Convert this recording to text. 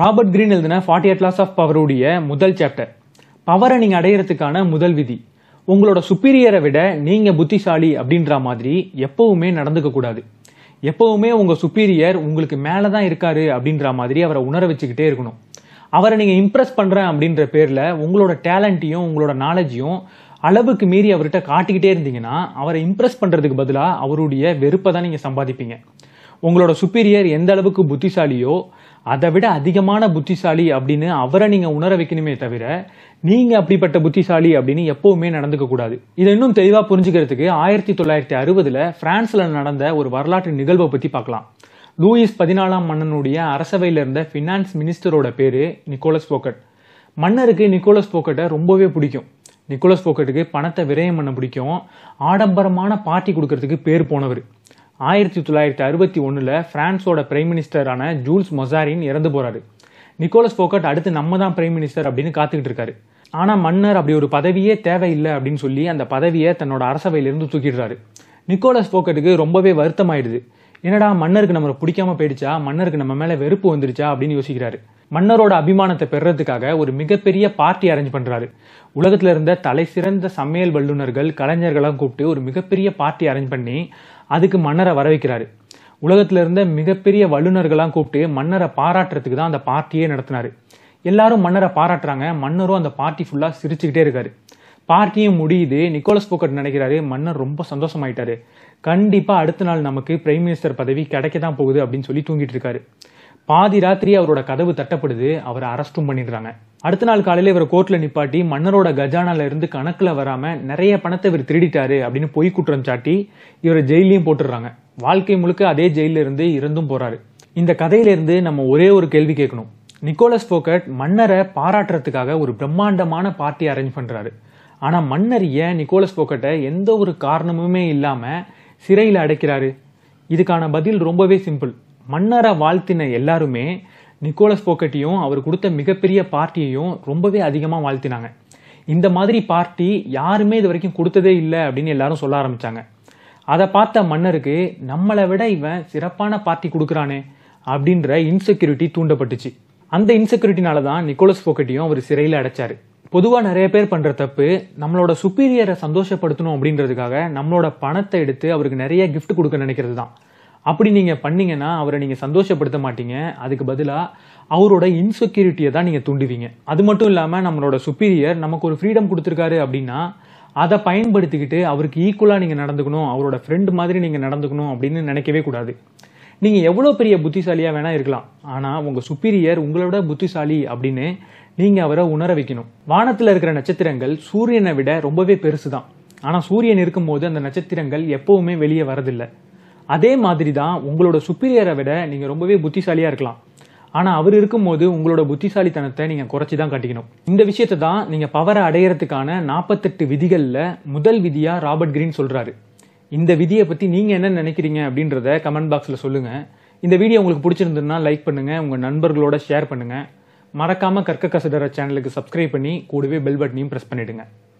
Robert Greene எழுதின forty eight laws of பவருடைய முதல் சாப்டர் பவரை நீங்கள் அடையிறதுக்கான முதல் விதி உங்களோட சுப்பீரியரை விட நீங்கள் புத்திசாலி அப்படின்ற மாதிரி எப்பவுமே நடந்துக்க கூடாது எப்பவுமே உங்கள் சுப்பீரியர் உங்களுக்கு மேலே தான் இருக்காரு அப்படின்ற மாதிரி அவரை உணர வச்சுக்கிட்டே இருக்கணும் அவரை நீங்கள் இம்ப்ரெஸ் பண்ணுறேன் அப்படின்ற பேரில் உங்களோட டேலண்ட்டையும் உங்களோட நாலேஜையும் அளவுக்கு மீறி அவர்கிட்ட காட்டிக்கிட்டே இருந்தீங்கன்னா அவரை இம்ப்ரெஸ் பண்ணுறதுக்கு பதிலாக அவருடைய வெறுப்பை தான் நீங்கள் சம்பாதிப்பீங்க உங்களோட சுப்பீரியர் எந்த அளவுக்கு புத்திசாலியோ அதை விட அதிகமான புத்திசாலி அப்படின்னு அவரை நீங்கள் உணர வைக்கணுமே தவிர நீங்கள் அப்படிப்பட்ட புத்திசாலி அப்படின்னு எப்போவுமே நடந்துக்க கூடாது இதை இன்னும் தெளிவாக புரிஞ்சுக்கிறதுக்கு ஆயிரத்தி தொள்ளாயிரத்தி அறுபதில் ஃப்ரான்ஸில் நடந்த ஒரு வரலாற்று நிகழ்வை பற்றி பார்க்கலாம் லூயிஸ் பதினாலாம் மன்னனுடைய அரசவையில் இருந்த ஃபினான்ஸ் மினிஸ்டரோட பேர் நிக்கோலஸ் போக்கட் மன்னருக்கு நிக்கோலஸ் போக்கட்டை ரொம்பவே பிடிக்கும் நிக்கோலஸ் போக்கட்டுக்கு பணத்தை விரயம் பண்ண பிடிக்கும் ஆடம்பரமான பார்ட்டி கொடுக்கறதுக்கு பேர் போனவர் ஆயிரத்தி தொள்ளாயிரத்தி அறுபத்தி ஒன்றில் ஃப்ரான்ஸோட பிரைம் மினிஸ்டரான ஜூல்ஸ் மொசாரின் இறந்து போகிறாரு நிக்கோலஸ் போக்கட் அடுத்து நம்ம தான் பிரைம் மினிஸ்டர் அப்படின்னு காத்துக்கிட்டு இருக்காரு ஆனால் மன்னர் அப்படி ஒரு பதவியே தேவையில்லை அப்படின்னு சொல்லி அந்த பதவியை தன்னோட அரசவையிலிருந்து தூக்கிடுறாரு நிக்கோலஸ் போக்கட்டுக்கு ரொம்பவே ஆயிடுது என்னடா மன்னருக்கு நம்மளை பிடிக்காம போயிடுச்சா மன்னருக்கு நம்ம மேலே வெறுப்பு வந்துருச்சா அப்படின்னு யோசிக்கிறாரு மன்னரோட அபிமானத்தை பெறதுக்காக ஒரு மிகப்பெரிய பார்ட்டி அரேஞ்ச் பண்றாரு உலகத்துல இருந்த தலை சிறந்த சமையல் வல்லுநர்கள் கலைஞர்களாம் கூப்பிட்டு ஒரு மிகப்பெரிய பார்ட்டி அரேஞ்ச் பண்ணி அதுக்கு மன்னரை வர வைக்கிறாரு உலகத்துல இருந்த மிகப்பெரிய வல்லுநர்களாம் கூப்பிட்டு மன்னரை பாராட்டுறதுக்கு தான் அந்த பார்ட்டியே நடத்தினாரு எல்லாரும் மன்னரை பாராட்டுறாங்க மன்னரும் அந்த பார்ட்டி ஃபுல்லா சிரிச்சுக்கிட்டே இருக்காரு பார்ட்டியும் முடியுது நிக்கோலஸ் போக்கட் நினைக்கிறாரு மன்னர் ரொம்ப சந்தோஷமாயிட்டாரு கண்டிப்பா அடுத்த நாள் நமக்கு பிரைம் மினிஸ்டர் பதவி கிடைக்க தான் போகுது அப்படின்னு சொல்லி தூங்கிட்டு இருக்காரு பாதி ராத்திரி அவரோட கதவு தட்டப்படுது அவரை அரஸ்டும் பண்ணிடுறாங்க அடுத்த நாள் காலையில இவர் கோர்ட்ல நிப்பாட்டி மன்னரோட கஜானால இருந்து கணக்குல வராம நிறைய பணத்தை இவர் திருடிட்டாரு அப்படின்னு பொய் குற்றம் சாட்டி இவரை ஜெயிலையும் போட்டுடுறாங்க வாழ்க்கை முழுக்க அதே ஜெயில இருந்து இருந்தும் போறாரு இந்த கதையில இருந்து நம்ம ஒரே ஒரு கேள்வி கேட்கணும் நிக்கோலஸ் போக்கட் மன்னரை பாராட்டுறதுக்காக ஒரு பிரம்மாண்டமான பார்ட்டி அரேஞ்ச் பண்றாரு ஆனா மன்னர் ஏன் நிக்கோலஸ் போக்கட்டை எந்த ஒரு காரணமுமே இல்லாம சிறையில் அடைக்கிறாரு இதுக்கான பதில் ரொம்பவே சிம்பிள் மன்னரை வாழ்த்தின எல்லாருமே நிக்கோலஸ் போக்கட்டியும் அவர் கொடுத்த மிகப்பெரிய பார்ட்டியையும் ரொம்பவே அதிகமாக வாழ்த்தினாங்க இந்த மாதிரி பார்ட்டி யாருமே இது வரைக்கும் கொடுத்ததே இல்லை அப்படின்னு எல்லாரும் சொல்ல ஆரம்பித்தாங்க அதை பார்த்த மன்னருக்கு நம்மளை விட இவன் சிறப்பான பார்ட்டி கொடுக்குறானே அப்படின்ற இன்செக்யூரிட்டி தூண்டப்பட்டுச்சு அந்த இன்செக்யூரிட்டினால தான் நிக்கோலஸ் போக்கட்டியும் அவர் சிறையில் அடைச்சார் பொதுவாக நிறைய பேர் பண்ணுற தப்பு நம்மளோட சுப்பீரியரை சந்தோஷப்படுத்தணும் அப்படின்றதுக்காக நம்மளோட பணத்தை எடுத்து அவருக்கு நிறைய கிஃப்ட் கொடுக்க நினைக்கிறது தான் அப்படி நீங்கள் பண்ணீங்கன்னா அவரை நீங்கள் சந்தோஷப்படுத்த மாட்டீங்க அதுக்கு பதிலாக அவரோட இன்செக்யூரிட்டியை தான் நீங்கள் தூண்டுவீங்க அது மட்டும் இல்லாமல் நம்மளோட சுப்பீரியர் நமக்கு ஒரு ஃப்ரீடம் கொடுத்துருக்காரு அப்படின்னா அதை பயன்படுத்திக்கிட்டு அவருக்கு ஈக்குவலாக நீங்கள் நடந்துக்கணும் அவரோட ஃப்ரெண்டு மாதிரி நீங்கள் நடந்துக்கணும் அப்படின்னு நினைக்கவே கூடாது நீங்கள் எவ்வளோ பெரிய புத்திசாலியாக வேணா இருக்கலாம் ஆனால் உங்கள் சுப்பீரியர் உங்களோட புத்திசாலி அப்படின்னு நீங்கள் அவரை உணர வைக்கணும் வானத்தில் இருக்கிற நட்சத்திரங்கள் சூரியனை விட ரொம்பவே பெருசு தான் ஆனால் சூரியன் இருக்கும்போது அந்த நட்சத்திரங்கள் எப்போவுமே வெளியே வரதில்லை அதே மாதிரி தான் உங்களோட சுப்பீரியரை விட நீங்கள் ரொம்பவே புத்திசாலியாக இருக்கலாம் ஆனால் அவர் இருக்கும்போது உங்களோட புத்திசாலித்தனத்தை நீங்கள் குறைச்சி தான் கட்டிக்கணும் இந்த விஷயத்தை தான் நீங்கள் பவரை அடையிறதுக்கான நாற்பத்தெட்டு விதிகளில் முதல் விதியாக ராபர்ட் கிரீன் சொல்கிறாரு இந்த விதியை பற்றி நீங்கள் என்ன நினைக்கிறீங்க அப்படின்றத கமெண்ட் பாக்ஸில் சொல்லுங்கள் இந்த வீடியோ உங்களுக்கு பிடிச்சிருந்ததுன்னா லைக் பண்ணுங்கள் உங்கள் நண்பர்களோட ஷேர் பண்ணுங்கள் மறக்காமல் கற்க கசடர சேனலுக்கு சப்ஸ்கிரைப் பண்ணி கூடவே பெல் பட்டனையும் ப்ரெஸ் பண்ணிவிடுங்க